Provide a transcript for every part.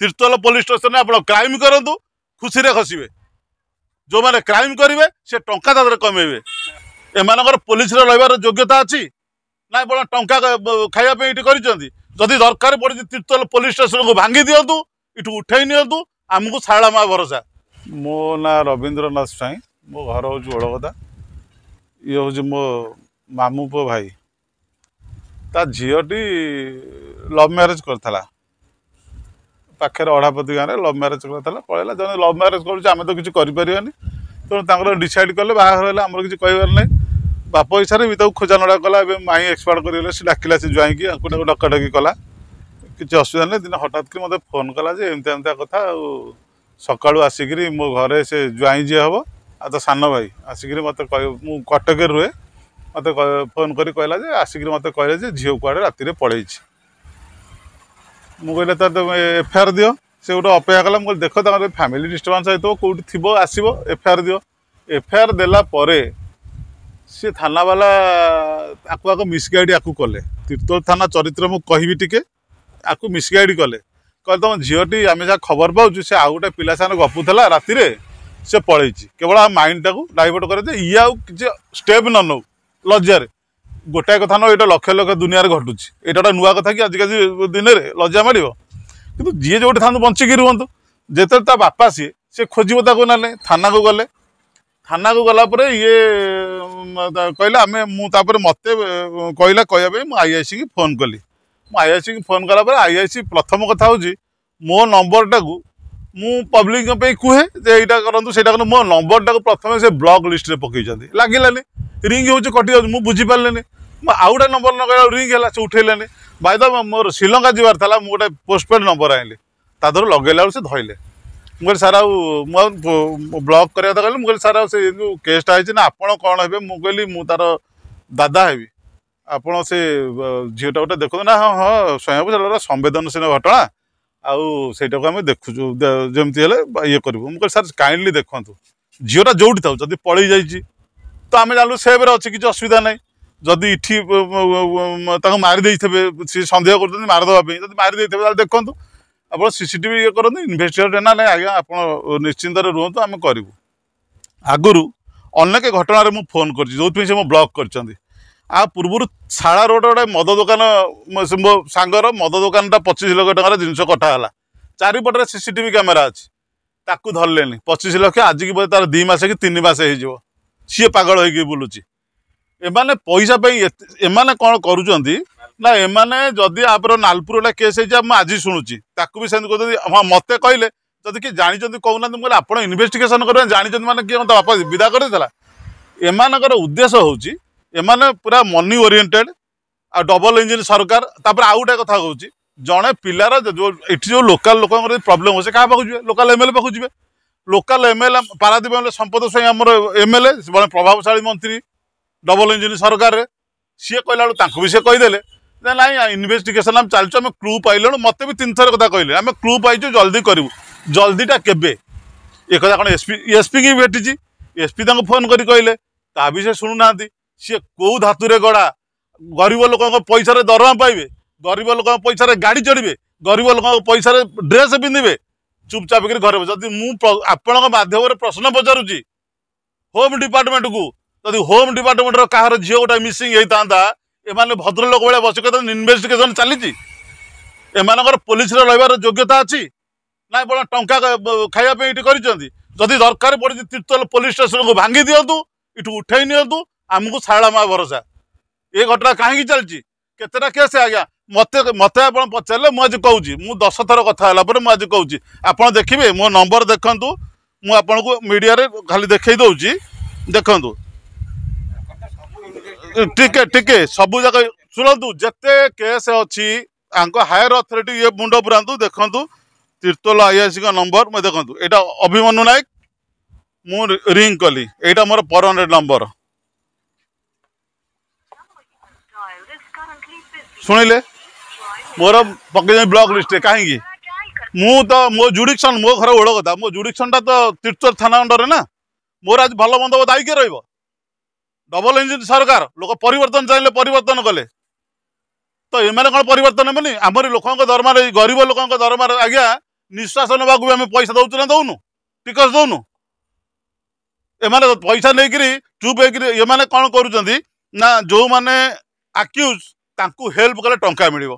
Tirtol police ଷ୍ଟେସନରେ ଆପଣ crime କରନ୍ତୁ ଖୁସିରେ ଖସିବେ ଯେଉଁମାନେ କ୍ରାଇମ୍ କରିବେ ସେ ଟଙ୍କା ତା ଦେହରେ କମେଇବେ ଏମାନଙ୍କର ପୋଲିସରେ ରହିବାର ଯୋଗ୍ୟତା ଅଛି ନା ଆପଣ ଟଙ୍କା ଖାଇବା ପାଇଁ ଏଠି କରିଛନ୍ତି ଯଦି ଦରକାର ପଡ଼ିଛି ତିର୍ତ୍ତୋଲ ପୋଲିସ ଷ୍ଟେସନକୁ ଭାଙ୍ଗି ଦିଅନ୍ତୁ ଏଠୁ ଉଠେଇ ନିଅନ୍ତୁ ଆମକୁ ଶାରଳା ମା ଭରସା ମୋ ନାଁ ରବୀନ୍ଦ୍ରନାଥ ସ୍ୱାଇଁ ମୋ ଘର ହେଉଛି ଓଡ଼ଗଦା ଇଏ ହେଉଛି ମୋ ମାମୁଁ ପୁଅ ଭାଇ ତା ଝିଅଟି ଲଭ୍ ମ୍ୟାରେଜ୍ କରିଥିଲା ପାଖରେ ଅଢ଼ାପତି ଗାଁରେ ଲଭ୍ ମ୍ୟାରେଜ୍ କରିଥିଲା ପଳେଇଲା ଜଣେ ଲଭ୍ ମ୍ୟାରେଜ୍ କରୁଛି ଆମେ ତ କିଛି କରିପାରିବାନି ତେଣୁ ତାଙ୍କର ଡିସାଇଡ଼୍ କଲେ ବାହାଘର ହେଲେ ଆମର କିଛି କହିବାର ନାହିଁ ବାପ ହିସାବରେ ବି ତାକୁ ଖୋଜାନଡ଼ା କଲା ଏବେ ମାଇଁ ଏକ୍ସପାର୍ଟ କରିଗଲେ ସେ ଡାକିଲା ସେ ଜ୍ୱାଇଁକି ଆଙ୍କୁ ତାକୁ ଡକାଡକି କଲା କିଛି ଅସୁବିଧା ନାହିଁ ଦିନେ ହଠାତ୍ କରି ମୋତେ ଫୋନ୍ କଲା ଯେ ଏମିତି ଏମିତିଆ କଥା ଆଉ ସକାଳୁ ଆସିକିରି ମୋ ଘରେ ସେ ଜ୍ୱାଇଁ ଯିଏ ହେବ ଆଉ ତ ସାନ ଭାଇ ଆସିକିରି ମୋତେ ମୁଁ କଟକରେ ରୁହେ ମୋତେ ଫୋନ୍ କରି କହିଲା ଯେ ଆସିକିରି ମୋତେ କହିଲେ ଯେ ଝିଅ କୁଆଡ଼େ ରାତିରେ ପଳେଇଛି ମୁଁ କହିଲେ ତ ଏଫ୍ ଆର୍ ଦିଅ ସେ ଗୋଟେ ଅପେକ୍ଷା କଲା ମୁଁ କହିଲି ଦେଖ ତାଙ୍କର ଫ୍ୟାମିଲି ଡିଷ୍ଟର୍ବାନ୍ସ ହେଇଥିବ କେଉଁଠି ଥିବ ଆସିବ ଏଫ୍ ଆଇ ଆର୍ ଦିଅ ଏଫ୍ ଆଇ ଆର୍ ଦେଲା ପରେ ସେ ଥାନାବାଲା ଆକୁ ଆଗ ମିସଗାଇଡ଼ ଆକୁ କଲେ ତୀର୍ତ୍ତୋଲ ଥାନା ଚରିତ୍ର ମୁଁ କହିବି ଟିକେ ଆକୁ ମିସଗାଇଡ଼ କଲେ କହିଲେ ତୁମ ଝିଅଟି ଆମେ ଯାହା ଖବର ପାଉଛୁ ସେ ଆଉ ଗୋଟେ ପିଲା ସାଙ୍ଗରେ ଗପୁଥିଲା ରାତିରେ ସେ ପଳେଇଛି କେବଳ ଆମ ମାଇଣ୍ଡଟାକୁ ଡାଇଭର୍ଟ କରେ ଯେ ଇଏ ଆଉ କିଛି ଷ୍ଟେପ୍ ନ ନେଉ ଲଜ୍ଜାରେ ଗୋଟାଏ କଥା ନୁହଁ ଏଇଟା ଲକ୍ଷ ଲକ୍ଷ ଦୁନିଆରେ ଘଟୁଛି ଏଇଟା ଗୋଟେ ନୂଆ କଥା କି ଆଜିକାଲି ଦିନରେ ଲଜ୍ଜା ମାଡ଼ିବ କିନ୍ତୁ ଯିଏ ଯେଉଁଠି ଥାନ୍ତୁ ବଞ୍ଚିକି ରୁହନ୍ତୁ ଯେତେବେଳେ ତା ବାପା ସିଏ ସେ ଖୋଜିବ ତାକୁ ନେଲେ ଥାନାକୁ ଗଲେ ଥାନାକୁ ଗଲା ପରେ ଇଏ କହିଲା ଆମେ ମୁଁ ତାପରେ ମୋତେ କହିଲା କହିବା ପାଇଁ ମୁଁ ଆଇଆଇସିକି ଫୋନ୍ କଲି ମୁଁ ଆଇଆଇସିକି ଫୋନ୍ କଲା ପରେ ଆଇଆଇସି ପ୍ରଥମ କଥା ହେଉଛି ମୋ ନମ୍ବରଟାକୁ ମୁଁ ପବ୍ଲିକଙ୍କ ପାଇଁ କୁହେ ଯେ ଏଇଟା କରନ୍ତୁ ସେଇଟା କରନ୍ତୁ ମୋ ନମ୍ବରଟାକୁ ପ୍ରଥମେ ସେ ବ୍ଲକ୍ ଲିଷ୍ଟରେ ପକାଇଛନ୍ତି ଲାଗିଲାନି ରିଙ୍ଗ ହେଉଛି କଟିଯାଉଛି ମୁଁ ବୁଝିପାରିଲିନି आउ गोटे नंबर नगर रिंग है से उठेले बाय द मोर श्रीलंका जबार था मुझे गोटे पोस्टपेड नंबर आनली ता देह लगे से धरले मुझे सार आ ब्लक कराया कहली मुझे सार से जो केसटा होती ना आपड़ कौन हे मुझे मु तार दादा हेबी ଆପଣ ସେ ଝିଅଟା ଗୋଟେ ଦେଖନ୍ତୁ ନା ହଁ ହଁ ସ୍ୱୟଂବାବୁ ସେଟା ଗୋଟେ ସମ୍ବେଦନଶୀଳ ଘଟଣା ଆଉ ସେଇଟାକୁ ଆମେ ଦେଖୁଛୁ ଯେମିତି ହେଲେ ଇଏ କରିବୁ ମୁଁ କହିଲି ସାର୍ କାଇଣ୍ଡଲି ଦେଖନ୍ତୁ ଝିଅଟା ଯେଉଁଠି ଥାଉ ଯଦି ପଳେଇ ଯାଇଛି ତ ଆମେ ଜାଣିଲୁ ସେଭ୍ରେ ଅଛି କିଛି ଅସୁବିଧା ନାହିଁ ଯଦି ଏଠି ତାଙ୍କୁ ମାରିଦେଇଥିବେ ସେ ସନ୍ଦେହ କରୁଛନ୍ତି ମାରିଦେବା ପାଇଁ ଯଦି ମାରିଦେଇଥିବେ ତାହେଲେ ଦେଖନ୍ତୁ ଆପଣ ସିସିଟିଭି ଇଏ କରନ୍ତୁ ଇନଭେଷ୍ଟିଗେଟ୍ ନା ନାଇଁ ଆଜ୍ଞା ଆପଣ ନିଶ୍ଚିନ୍ତରେ ରୁହନ୍ତୁ ଆମେ କରିବୁ ଆଗରୁ ଅନେକ ଘଟଣାରେ ମୁଁ ଫୋନ୍ କରିଛି ଯେଉଁଥିପାଇଁ ସେ ମୁଁ ବ୍ଲକ୍ କରିଛନ୍ତି ଆ ପୂର୍ବରୁ ଶାଳା ରୋଡ଼ ଗୋଟେ ମଦ ଦୋକାନ ମୋ ସାଙ୍ଗର ମଦ ଦୋକାନଟା ପଚିଶ ଲକ୍ଷ ଟଙ୍କାର ଜିନିଷ କଟା ହେଲା ଚାରିପଟରେ ସିସିଟିଭି କ୍ୟାମେରା ଅଛି ତାକୁ ଧରିଲେନି ପଚିଶ ଲକ୍ଷ ଆଜିକି ବୋଧେ ତା'ର ଦୁଇ ମାସ କି ତିନି ମାସ ହେଇଯିବ ସିଏ ପାଗଳ ହେଇକି ବୁଲୁଛି ଏମାନେ ପଇସା ପାଇଁ ଏମାନେ କ'ଣ କରୁଛନ୍ତି ନା ଏମାନେ ଯଦି ଆପରେ ନାଲପୁର ଗୋଟେ କେସ୍ ହେଇଛି ମୁଁ ଆଜି ଶୁଣୁଛି ତାକୁ ବି ସେମିତି କହୁଛନ୍ତି ହଁ ମୋତେ କହିଲେ ଯଦି କିଏ ଜାଣିଛନ୍ତି କହୁନାହାନ୍ତି ମୁଁ କହିଲେ ଆପଣ ଇନଭେଷ୍ଟିଗେସନ୍ କରିବେ ଜାଣିଛନ୍ତି ମାନେ କିଏ ମୋତେ ବାପା ବିଦା କରିଦେଲା ଏମାନଙ୍କର ଉଦ୍ଦେଶ୍ୟ ହେଉଛି ଏମାନେ ପୁରା ମନି ଓରିଏଣ୍ଟେଡ୍ ଆଉ ଡବଲ୍ ଇଞ୍ଜିନ୍ ସରକାର ତାପରେ ଆଉ ଗୋଟେ କଥା ହେଉଛି ଜଣେ ପିଲାର ଯେଉଁ ଏଠି ଯେଉଁ ଲୋକାଲ ଲୋକଙ୍କର ପ୍ରୋବ୍ଲେମ୍ ହେଉଛି କାହା ପାଖକୁ ଯିବେ ଲୋକାଲ ଏମ୍ଏଲ୍ଏ ପାଖକୁ ଯିବେ ଲୋକାଲ ଏମ୍ଏଲ୍ଏ ପାରାଦୀପ ଏମ୍ଏଲ୍ଏ ସମ୍ପଦ ସ୍ୱାଇଁ ଆମର ଏମ୍ଏଲ୍ଏ ଜଣେ ପ୍ରଭାବଶାଳୀ ମନ୍ତ୍ରୀ ডবল ইঞ্জিন সরকারের সি কহিলা বেড়ে তাঁকু সে কইদেলে না ইনভেস্টিগেসন আমি চালছু আমি ক্লু পাইলু মতো বি তিন থর কথা কহিলেন আমি ক্লু পাইছু জলদি করবু জলদিটা কেবে এ কথা কোণ এসপি এসপি কি ভেটিছি এসপি তাঁকু ফোন করে কহিলেন তা বি সে শুণু না সি কেউ ধাতুরে গড়া গরিব লোক পয়সার দরমা পাইবে গরিব লোক পয়সার গাড়ি চড়বে গরিব লোক পয়সার ড্রেস পিঁধবে চুপচাপ করে ঘরে যদি মু আপনার মাধ্যমে প্রশ্ন পচারুছি হোম ডিপার্টমেন্ট কু ଯଦି ହୋମ୍ ଡିପାର୍ଟମେଣ୍ଟର କାହାର ଝିଅ ଗୋଟେ ମିସିଂ ହେଇଥାନ୍ତା ଏମାନେ ଭଦ୍ରଲୋକ ଭଳିଆ ବସି କଥା ଇନଭେଷ୍ଟିଗେସନ୍ ଚାଲିଛି ଏମାନଙ୍କର ପୋଲିସରେ ରହିବାର ଯୋଗ୍ୟତା ଅଛି ନା କେବଳ ଟଙ୍କା ଖାଇବା ପାଇଁ ଏଠି କରିଛନ୍ତି ଯଦି ଦରକାର ପଡ଼ିଛି ତିର୍ତ୍ତୋଲ ପୋଲିସ ଷ୍ଟେସନକୁ ଭାଙ୍ଗି ଦିଅନ୍ତୁ ଏଠୁ ଉଠେଇ ନିଅନ୍ତୁ ଆମକୁ ଶାରଳା ମା ଭରସା ଏ ଘଟଣା କାହିଁକି ଚାଲିଛି କେତେଟା କେସ୍ ଆଜ୍ଞା ମୋତେ ମୋତେ ଆପଣ ପଚାରିଲେ ମୁଁ ଆଜି କହୁଛି ମୁଁ ଦଶ ଥର କଥା ହେଲା ପରେ ମୁଁ ଆଜି କହୁଛି ଆପଣ ଦେଖିବେ ମୋ ନମ୍ବର ଦେଖନ୍ତୁ ମୁଁ ଆପଣଙ୍କୁ ମିଡ଼ିଆରେ ଖାଲି ଦେଖାଇ ଦେଉଛି ଦେଖନ୍ତୁ ଟିକେ ଟିକେ ସବୁ ଜାଗା ଶୁଣନ୍ତୁ ଯେତେ କେସ୍ ଅଛି ତାଙ୍କ ହାୟର ଅଥରିଟି ଇଏ ମୁଣ୍ଡ ପୁରାନ୍ତୁ ଦେଖନ୍ତୁ ତିର୍ତ୍ତୋଲ ଆଇଆଇସିଙ୍କ ନମ୍ବର ମୁଁ ଦେଖନ୍ତୁ ଏଇଟା ଅଭିମନ୍ୟୁ ନାୟକ ମୁଁ ରିଙ୍ଗ କଲି ଏଇଟା ମୋର ପରମାନେଣ୍ଟ ନମ୍ବର ଶୁଣିଲେ ମୋର ପକେଇଦେବି ବ୍ଲକ ଲିଷ୍ଟରେ କାହିଁକି ମୁଁ ତ ମୋ ଜୁଡ଼ିକ୍ସନ୍ ମୋ ଘର ଓଳ କଥା ମୋ ଜୁଡ଼ିକ୍ସନ୍ଟା ତ ତିର୍ତ୍ତୋଲ ଥାନା ଅଣ୍ଡରେ ନା ମୋର ଆଜି ଭଲ ମନ୍ଦ ଦାୟୀକି ରହିବ डबल इंजिन सरकार लोक पर चाहिए परन तो ये कौन पर आमरी लोक दरमार गरीब लोक दरमार आज्ञा निश्वास नाक पैसा दौ ना दौन टिकस दौन एम पैसा नहीं कि होने कौन कर जो मैंने आक्यूज ताक हेल्प कले टा मिल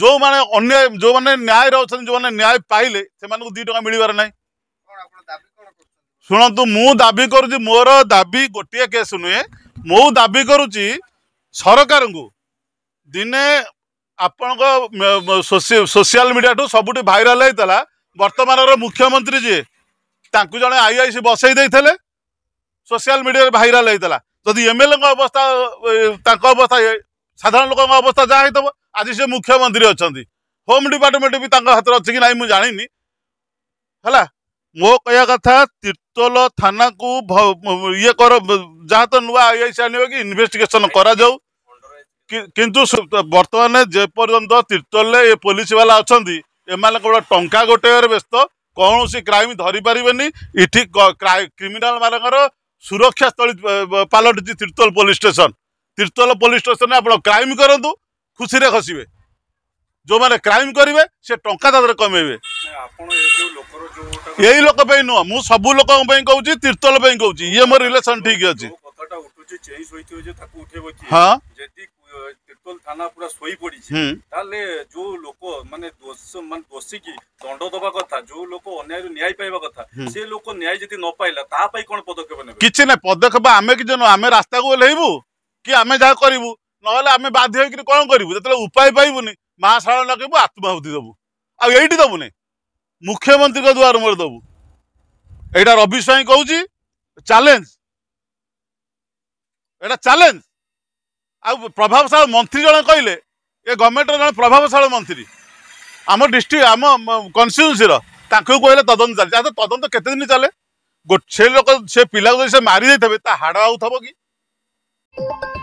जो मैंने अन्या जो मैंने न्याय अच्छे जो मैंने न्याय पाइले से दी टा मिल पारे ना ଶୁଣନ୍ତୁ ମୁଁ ଦାବି କରୁଛି ମୋର ଦାବି ଗୋଟିଏ କେସ୍ ନୁହେଁ ମୁଁ ଦାବି କରୁଛି ସରକାରଙ୍କୁ ଦିନେ ଆପଣଙ୍କ ସୋସିଆଲ ମିଡ଼ିଆଠୁ ସବୁଠି ଭାଇରାଲ ହେଇଥିଲା ବର୍ତ୍ତମାନର ମୁଖ୍ୟମନ୍ତ୍ରୀ ଯିଏ ତାଙ୍କୁ ଜଣେ ଆଇଆଇସି ବସେଇ ଦେଇଥିଲେ ସୋସିଆଲ ମିଡ଼ିଆରେ ଭାଇରାଲ ହେଇଥିଲା ଯଦି ଏମଏଲ୍ଏଙ୍କ ଅବସ୍ଥା ତାଙ୍କ ଅବସ୍ଥା ସାଧାରଣ ଲୋକଙ୍କ ଅବସ୍ଥା ଯାହା ହେଇଥିବ ଆଜି ସେ ମୁଖ୍ୟମନ୍ତ୍ରୀ ଅଛନ୍ତି ହୋମ୍ ଡିପାର୍ଟମେଣ୍ଟ ବି ତାଙ୍କ ହାତରେ ଅଛି କି ନାହିଁ ମୁଁ ଜାଣିନି ହେଲା ମୋ କହିବା କଥା ତୋଲ ଥାନାକୁ ଇଏ କର ଯାହା ତ ନୂଆ ଆଇଆଇସି ଆଣିବ କି ଇନଭେଷ୍ଟିଗେସନ କରାଯାଉ କିନ୍ତୁ ବର୍ତ୍ତମାନ ଯେପର୍ଯ୍ୟନ୍ତ ତିର୍ତ୍ତୋଲରେ ଏ ପୋଲିସ ବାଲା ଅଛନ୍ତି ଏମାନେ କେବଳ ଟଙ୍କା ଗୋଟେଇବାରେ ବ୍ୟସ୍ତ କୌଣସି କ୍ରାଇମ ଧରିପାରିବେନି ଏଠି କ୍ରିମିନାଲ ମାନଙ୍କର ସୁରକ୍ଷାସ୍ଥଳୀ ପାଲଟିଛି Tirtol police station Tirtol police ଷ୍ଟେସନରେ ଆପଣ କ୍ରାଇମ କରନ୍ତୁ ଖୁସିରେ ଖସିବେ ଯେଉଁମାନେ କ୍ରାଇମ କରିବେ ସେ ଟଙ୍କା ତା ଦେହରେ କମେଇବେ ଆପଣ ଏଇ ଲୋକ ପାଇଁ ନୁହଁ ମୁଁ ସବୁ ଲୋକଙ୍କ ପାଇଁ କହୁଛି ତୀର୍ତ୍ତୋଲ ପାଇଁ କହୁଛି ଇଏ ମୋ ରିଲେସନ ଠିକ ଅଛି ହଁ থানা পুরা সই পড়িছে তাহলে যে লোক মানে দোষ মানে দোষীকে দণ্ড দেবা কথা যে লোক অন্যায় ন্যায় পাইবা কথা সে লোক ন্যায় যদি ন পাইলা তা পাই কোন পদক্ষেপ নেবে কিছু না পদক্ষেপ আমি কি জানো আমি রাস্তাকু ওহ্লাইবু কি আমি যা করিবু নহলে আমি বাধ্য হইকি কোন করিবু যেতলে উপায় পাইবুনি মা শালা লগাইবু আত্মাহুতি দেবু আর এইটি দেবুনি ମୁଖ୍ୟମନ୍ତ୍ରୀଙ୍କ ଦୁଆରମରେ ଦେବୁ ଏଇଟା ରବି ସ୍ୱାଇଁ କହୁଛି ଚ୍ୟାଲେଞ୍ଜ ଏଇଟା ଚ୍ୟାଲେଞ୍ଜ ଆଉ ପ୍ରଭାବଶାଳୀ ମନ୍ତ୍ରୀ ଜଣେ କହିଲେ ଏ ଗଭର୍ଣ୍ଣମେଣ୍ଟର ଜଣେ ପ୍ରଭାବଶାଳୀ ମନ୍ତ୍ରୀ ଆମ ଡିଷ୍ଟ୍ରିକ୍ଟ ଆମ କନ୍ଷ୍ଟିଚୁଏନ୍ସିର ତାଙ୍କୁ କହିଲେ ତଦନ୍ତ ଚାଲିଛି ଆଉ ତଦନ୍ତ କେତେ ଦିନ ଚାଲେ ଗୋଟେ ଲୋକ ସେ ପିଲାକୁ ଯଦି ସେ ମାରିଦେଇଥିବେ ତା ହାଡ଼ ଆଉଥିବ କି Thank you.